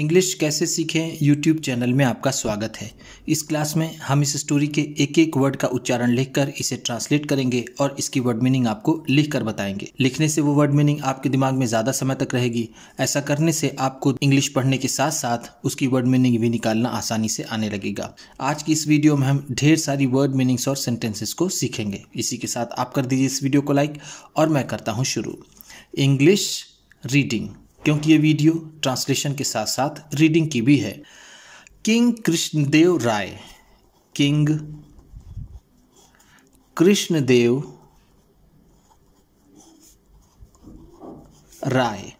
English कैसे सीखें YouTube channel में आपका स्वागत है इस क्लास में हम इस स्टोरी के एक एक वर्ड का उच्चारण लिखकर इसे ट्रांसलेट करेंगे और इसकी वर्ड मीनिंग आपको लिखकर बताएंगे लिखने से वो वर्ड मीनिंग आपके दिमाग में ज़्यादा समय तक रहेगी ऐसा करने से आपको इंग्लिश पढ़ने के साथ साथ उसकी वर्ड मीनिंग भी निकालना आसानी से आने लगेगा आज की इस वीडियो में हम ढेर सारी वर्ड मीनिंग्स और सेंटेंसेस को सीखेंगे इसी के साथ आप कर दीजिए इस वीडियो को लाइक और मैं करता हूँ शुरू इंग्लिश रीडिंग क्योंकि ये वीडियो ट्रांसलेशन के साथ साथ रीडिंग की भी है किंग कृष्णदेव राय किंग कृष्णदेव राय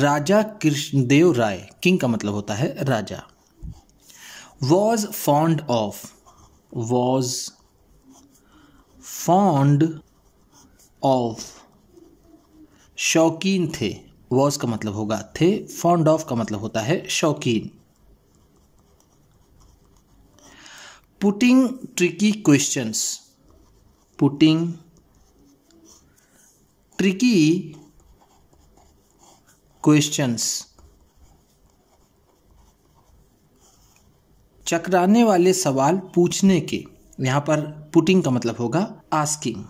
राजा कृष्णदेव राय किंग का मतलब होता है राजा was fond of was fond of शौकीन थे वॉज का मतलब होगा थे फॉन्ड ऑफ का मतलब होता है शौकीन putting tricky questions putting tricky questions चकराने वाले सवाल पूछने के यहां पर पुटिंग का मतलब होगा आस्किंग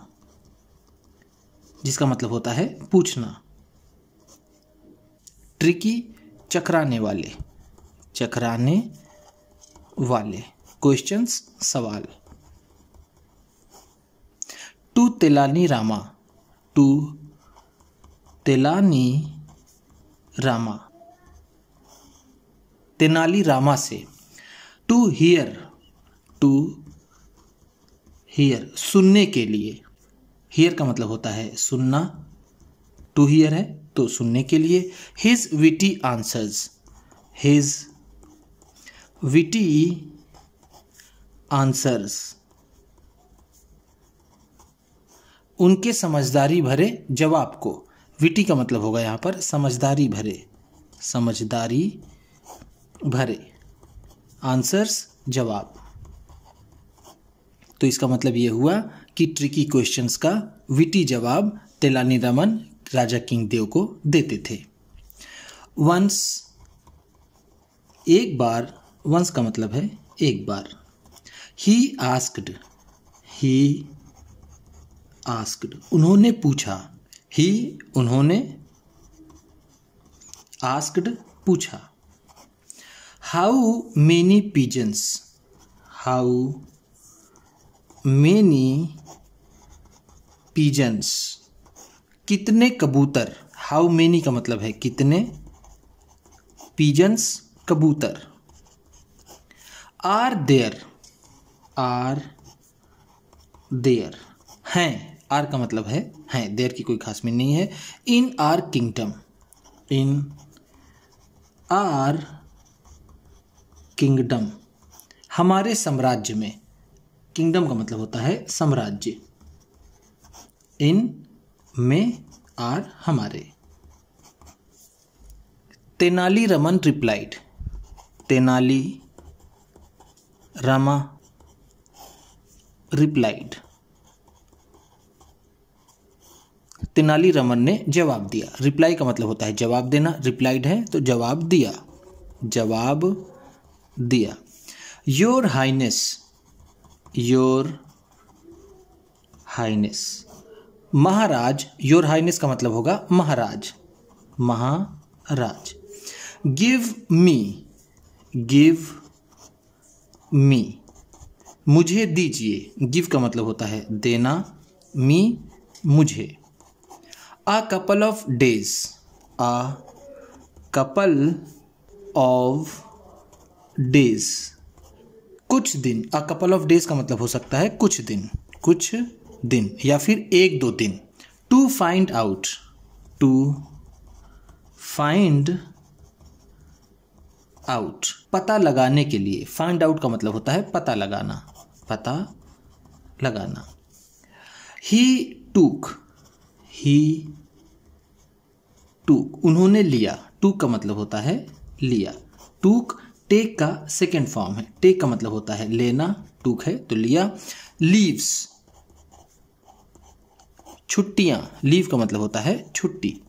जिसका मतलब होता है पूछना ट्रिकी चकराने वाले चकराने वाले क्वेश्चंस सवाल टू तेलानी रामा टू तेलानी रामा तेनाली रामा से टू हियर टू हियर सुनने के लिए हियर का मतलब होता है सुनना टू हियर है तो सुनने के लिए his witty answers his witty answers उनके समझदारी भरे जवाब को विटी का मतलब होगा यहां पर समझदारी भरे समझदारी भरे आंसर्स जवाब तो इसका मतलब यह हुआ कि ट्रिकी क्वेश्चंस का विटी जवाब तेलानी रमन राजा किंगदेव को देते थे वंश एक बार वंश का मतलब है एक बार ही आस्कड ही आस्कड उन्होंने पूछा ही उन्होंने आस्कड पूछा how many pigeons how many pigeons कितने कबूतर हाउ मेनी का मतलब है कितने पीजन्स कबूतर आर देयर आर देयर हैं आर का मतलब है हैं देयर की कोई खास मीनिंग नहीं है in our kingdom in our kingdom हमारे साम्राज्य में किंगडम का मतलब होता है साम्राज्य इन में आर हमारे तेनाली रमन रिप्लाइड तेनाली रमा रिप्लाइड तेनाली रमन ने जवाब दिया रिप्लाई का मतलब होता है जवाब देना रिप्लाइड है तो जवाब दिया जवाब दिया योर हाइनेस योर हाइनेस महाराज योर हाइनेस का मतलब होगा महाराज महाराज गिव मी गिव मी मुझे दीजिए गिव का मतलब होता है देना मी मुझे a couple of days a couple of days कुछ दिन अ कपल ऑफ डेज का मतलब हो सकता है कुछ दिन कुछ दिन या फिर एक दो दिन to find out to find out पता लगाने के लिए फाइंड आउट का मतलब होता है पता लगाना पता लगाना ही टूक ही टूक उन्होंने लिया टूक का मतलब होता है लिया टूक टेक का सेकेंड फॉर्म है टेक का मतलब होता है लेना टूक है तो लिया लीव्स छुट्टियाँ लीव का मतलब होता है छुट्टी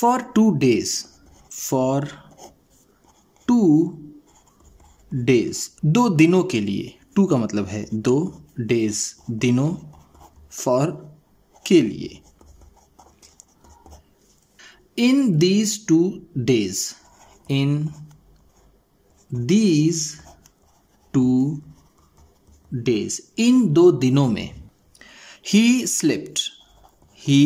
for two days for two days दो दिनों के लिए टू का मतलब है दो डेज दिनों फॉर के लिए in these two days in these two days इन दो दिनों में he slipped he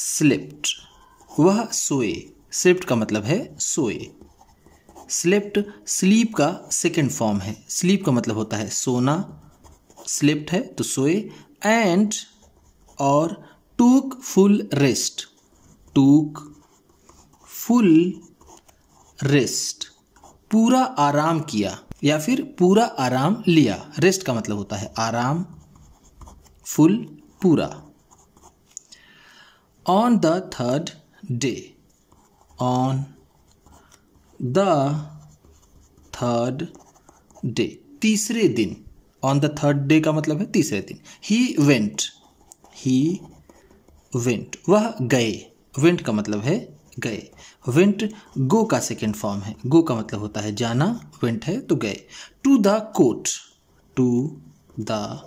slipped वह सोए स्लिप्ट का मतलब है सोए स्लिप्ट स्लीप का सेकेंड फॉर्म है स्लीप का मतलब होता है सोना स्लिप्ट है तो सोए एंड और took full rest took full rest पूरा आराम किया या फिर पूरा आराम लिया रेस्ट का मतलब होता है आराम फुल पूरा on the third day on the third day तीसरे दिन ऑन द थर्ड डे का मतलब है तीसरे दिन ही वेंट ही वेंट वह गए वेंट का मतलब है गए वेंट गो का सेकेंड फॉर्म है गो का मतलब होता है जाना वेंट है तो गए to the court to the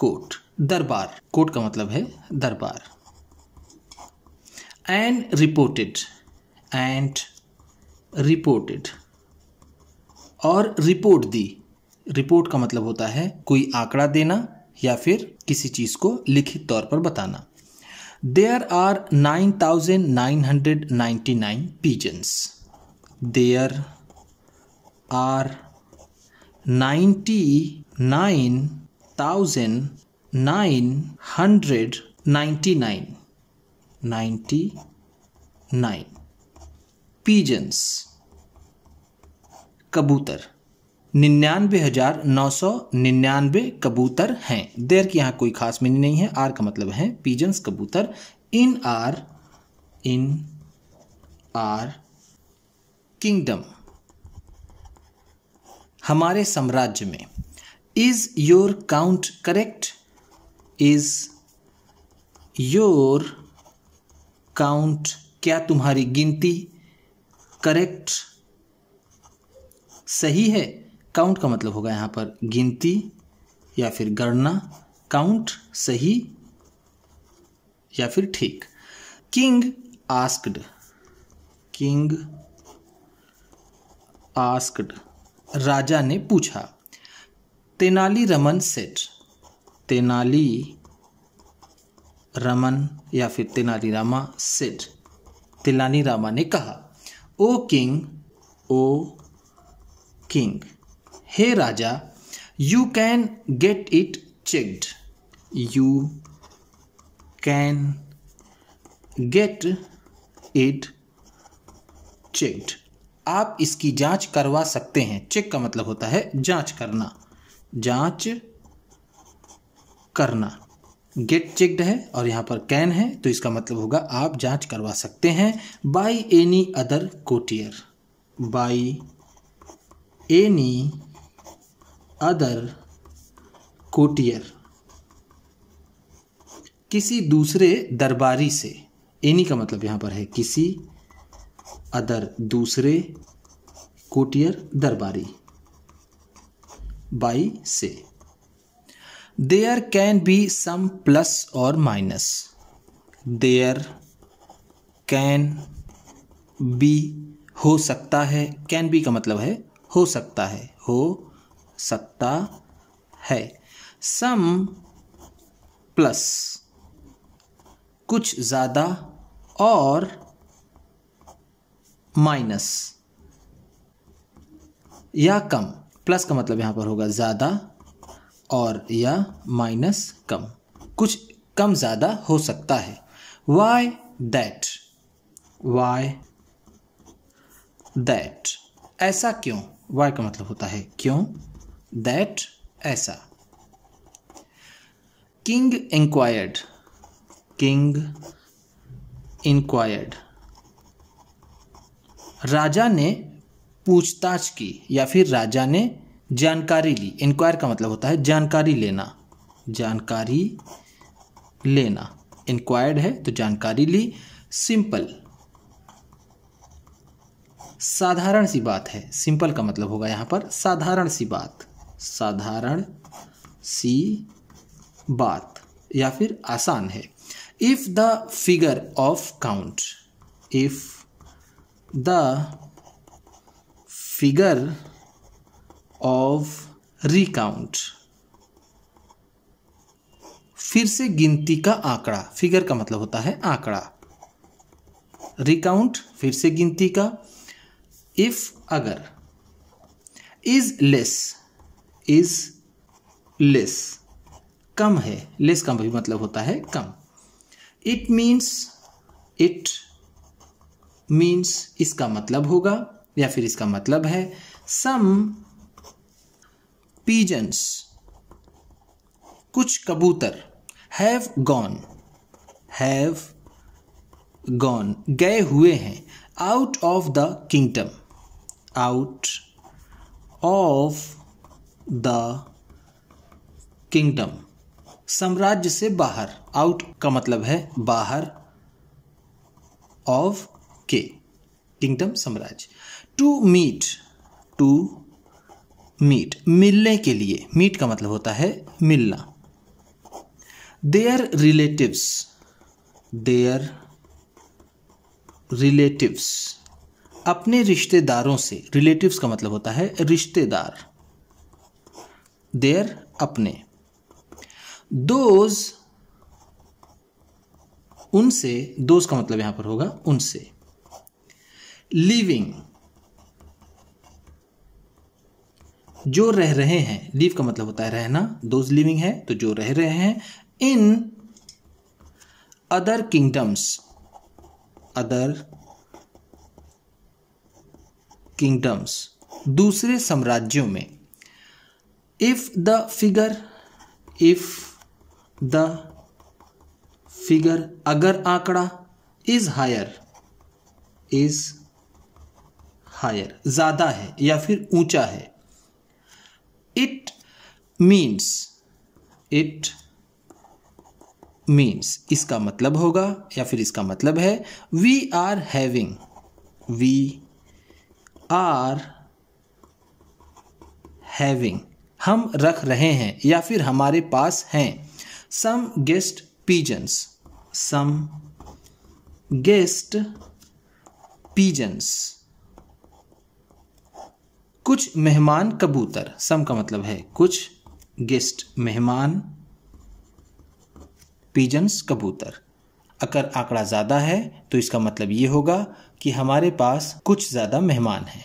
court दरबार कोट का मतलब है दरबार एंड रिपोर्टेड एंड रिपोर्टेड और रिपोर्ट दी रिपोर्ट का मतलब होता है कोई आंकड़ा देना या फिर किसी चीज़ को लिखित तौर पर बताना there are nine thousand nine hundred ninety nine pigeons there are ninety nine thousand nine hundred ninety nine ninety nine pigeons कबूतर निन्यानवे हज़ार नौ सौ निन्यानवे कबूतर हैं देर की यहाँ कोई खास मीनिंग नहीं है आर का मतलब है पीजेंस कबूतर in our in our kingdom हमारे साम्राज्य में is your count correct is your count क्या तुम्हारी गिनती करेक्ट सही है काउंट का मतलब होगा यहां पर गिनती या फिर गणना काउंट सही या फिर ठीक किंग आस्क्ड किंग आस्क्ड राजा ने पूछा तेनाली रमन सेठ तेनाली रमन या फिर तेनाली रामा सेठ तेलानी रामा ने कहा ओ किंग ओ किंग हे राजा you can get it checked you can get it checked आप इसकी जांच करवा सकते हैं चेक का मतलब होता है जांच करना जांच करना गेट चेक्ड है और यहाँ पर कैन है तो इसका मतलब होगा आप जांच करवा सकते हैं by any other courtier by any other courtier किसी दूसरे दरबारी से एनी का मतलब यहाँ पर है किसी अदर दूसरे कोटियर दरबारी by से There can be some plus or minus. There can be हो सकता है कैन बी का मतलब है हो सकता है हो सकता है सम प्लस कुछ ज़्यादा और माइनस या कम प्लस का मतलब यहाँ पर होगा ज़्यादा और या माइनस कम कुछ कम ज़्यादा हो सकता है वाई दैट वाई दैट ऐसा क्यों वाई का मतलब होता है क्यों दैट ऐसा किंग इंक्वायर्ड किंग इंक्वायर्ड राजा ने पूछताछ की या फिर राजा ने जानकारी ली इंक्वायर का मतलब होता है जानकारी लेना जानकारी लेना इंक्वायर्ड है तो जानकारी ली सिंपल साधारण सी बात है सिंपल का मतलब होगा यहां पर साधारण सी बात साधारण सी बात या फिर आसान है if the figure of count if the figure of recount फिर से गिनती का आंकड़ा फिगर का मतलब होता है आंकड़ा रिकाउंट फिर से गिनती का इफ अगर इज लेस इज लेस कम है लेस का भी मतलब होता है कम इट मीन्स इट मीन्स इसका मतलब होगा या फिर इसका मतलब है सम पीजन्स कुछ कबूतर हैव गॉन हैव गॉन गए हुए हैं out of the kingdom out of the kingdom साम्राज्य से बाहर आउट का मतलब है बाहर ऑफ के किंगडम साम्राज्य टू मीट टू मीट मिलने के लिए मीट का मतलब होता है मिलना देयर रिलेटिव्स देयर रिलेटिव्स अपने रिश्तेदारों से रिलेटिव्स का मतलब होता है रिश्तेदार देयर अपने दोज उनसे दोज का मतलब यहां पर होगा उनसे लिविंग जो रह रहे हैं लीव का मतलब होता है रहना दोज लिविंग है तो जो रह रहे हैं in other kingdoms other kingdoms दूसरे साम्राज्यों में if the figure if the figure अगर आंकड़ा इज हायर इज हायर ज़्यादा है या फिर ऊंचा है इट मीन्स इट मीन्स इसका मतलब होगा या फिर इसका मतलब है we are having we are having हम रख रहे हैं या फिर हमारे पास हैं some guest pigeons some guest pigeons कुछ मेहमान कबूतर सम का मतलब है कुछ गेस्ट मेहमान पीजन्स कबूतर अगर आंकड़ा ज़्यादा है तो इसका मतलब ये होगा कि हमारे पास कुछ ज़्यादा मेहमान हैं